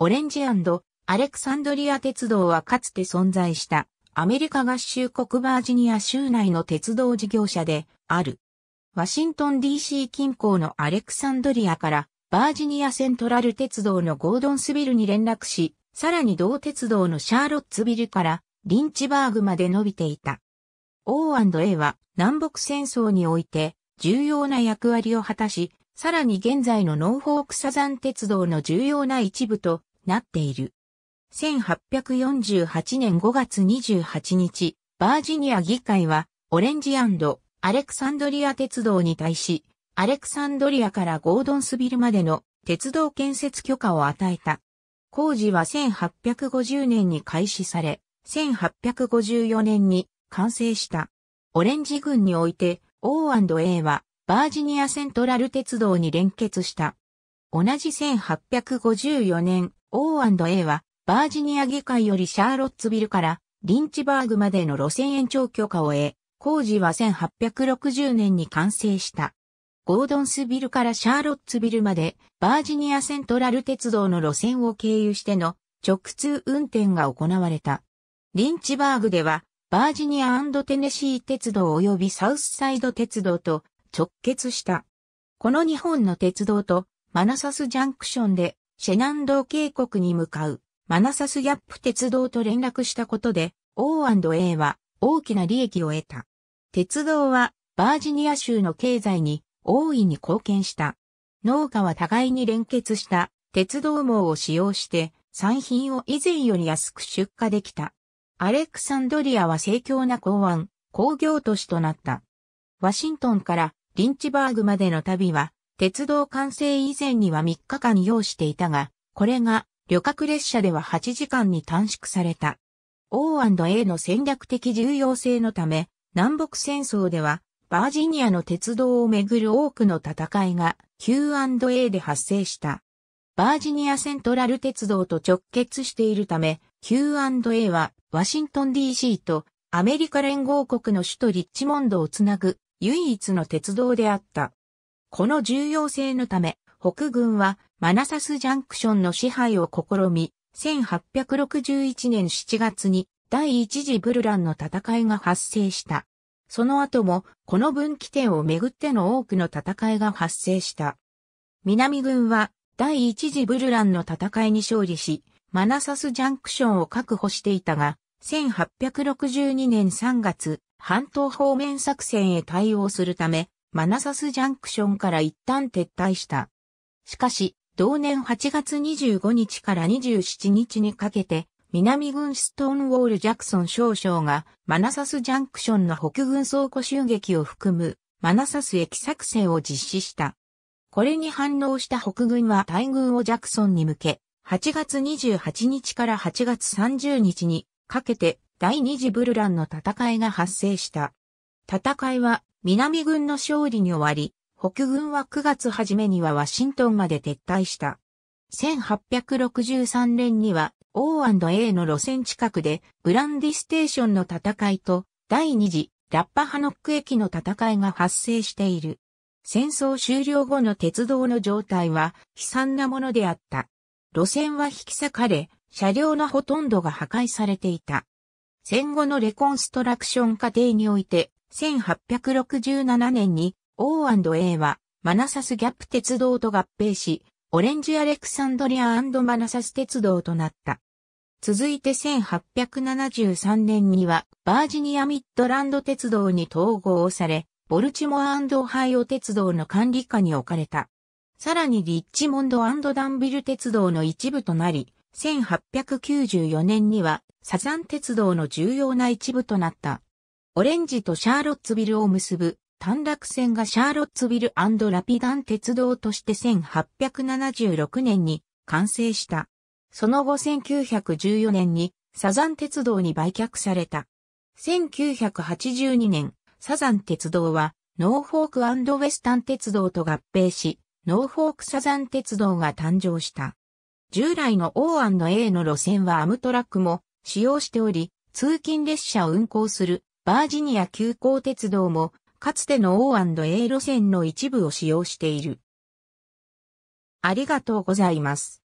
オレンジアレクサンドリア鉄道はかつて存在したアメリカ合衆国バージニア州内の鉄道事業者である。ワシントン DC 近郊のアレクサンドリアからバージニアセントラル鉄道のゴードンスビルに連絡し、さらに同鉄道のシャーロッツビルからリンチバーグまで伸びていた。O&A は南北戦争において重要な役割を果たし、さらに現在のノーフォークサザン鉄道の重要な一部となっている。1848年5月28日、バージニア議会は、オレンジアレクサンドリア鉄道に対し、アレクサンドリアからゴードンスビルまでの鉄道建設許可を与えた。工事は1850年に開始され、1854年に完成した。オレンジ軍において O&A はバージニアセントラル鉄道に連結した。同じ1854年、O&A は、バージニア議会よりシャーロッツビルからリンチバーグまでの路線延長許可を得、工事は1860年に完成した。ゴードンスビルからシャーロッツビルまでバージニアセントラル鉄道の路線を経由しての直通運転が行われた。リンチバーグではバージニアテネシー鉄道及びサウスサイド鉄道と直結した。この日本の鉄道とマナサスジャンクションでシェナンドー渓谷に向かうマナサスギャップ鉄道と連絡したことで O&A は大きな利益を得た。鉄道はバージニア州の経済に大いに貢献した。農家は互いに連結した鉄道網を使用して産品を以前より安く出荷できた。アレクサンドリアは盛況な港湾、工業都市となった。ワシントンからリンチバーグまでの旅は鉄道完成以前には3日間要していたが、これが旅客列車では8時間に短縮された。O&A の戦略的重要性のため、南北戦争では、バージニアの鉄道をめぐる多くの戦いが Q&A で発生した。バージニアセントラル鉄道と直結しているため、Q&A はワシントン DC とアメリカ連合国の首都リッチモンドをつなぐ唯一の鉄道であった。この重要性のため、北軍はマナサスジャンクションの支配を試み、1861年7月に第一次ブルランの戦いが発生した。その後も、この分岐点をめぐっての多くの戦いが発生した。南軍は、第一次ブルランの戦いに勝利し、マナサスジャンクションを確保していたが、1862年3月、半島方面作戦へ対応するため、マナサスジャンクションから一旦撤退した。しかし、同年8月25日から27日にかけて、南軍ストーンウォール・ジャクソン少将が、マナサスジャンクションの北軍倉庫襲撃を含む、マナサス駅作戦を実施した。これに反応した北軍は大軍をジャクソンに向け、8月28日から8月30日にかけて第二次ブルランの戦いが発生した。戦いは南軍の勝利に終わり、北軍は9月初めにはワシントンまで撤退した。1863年には O&A の路線近くでブランディステーションの戦いと第二次ラッパハノック駅の戦いが発生している。戦争終了後の鉄道の状態は悲惨なものであった。路線は引き裂かれ、車両のほとんどが破壊されていた。戦後のレコンストラクション過程において、1867年に O&A はマナサスギャップ鉄道と合併し、オレンジアレクサンドリアマナサス鉄道となった。続いて1873年にはバージニアミッドランド鉄道に統合され、ボルチモアオハイオ鉄道の管理下に置かれた。さらにリッチモンドダンビル鉄道の一部となり、1894年にはサザン鉄道の重要な一部となった。オレンジとシャーロッツビルを結ぶ短絡線がシャーロッツビルラピダン鉄道として1876年に完成した。その後1914年にサザン鉄道に売却された。1982年、サザン鉄道はノーフォークウェスタン鉄道と合併し、ノーフォークサザン鉄道が誕生した。従来の O&A の路線はアムトラックも使用しており、通勤列車を運行するバージニア急行鉄道も、かつての O&A 路線の一部を使用している。ありがとうございます。